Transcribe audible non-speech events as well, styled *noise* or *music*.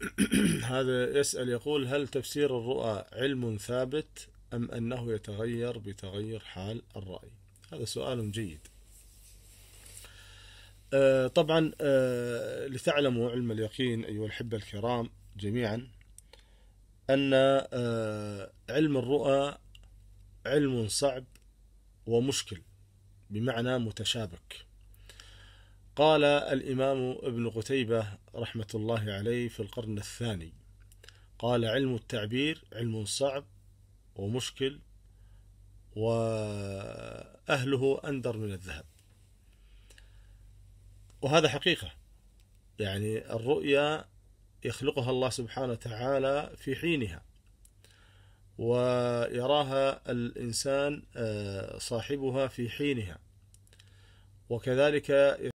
*clears throat* هذا يسأل يقول هل تفسير الرؤى علم ثابت أم أنه يتغير بتغير حال الرأي هذا سؤال جيد آه، طبعا آه، لتعلموا علم اليقين أيها الحبة الكرام جميعا أن آه، علم الرؤى علم صعب ومشكل بمعنى متشابك قال الإمام ابن قتيبة رحمة الله عليه في القرن الثاني قال علم التعبير علم صعب ومشكل وأهله أندر من الذهب وهذا حقيقة يعني الرؤيا يخلقها الله سبحانه وتعالى في حينها ويراها الإنسان آه، صاحبها في حينها وكذلك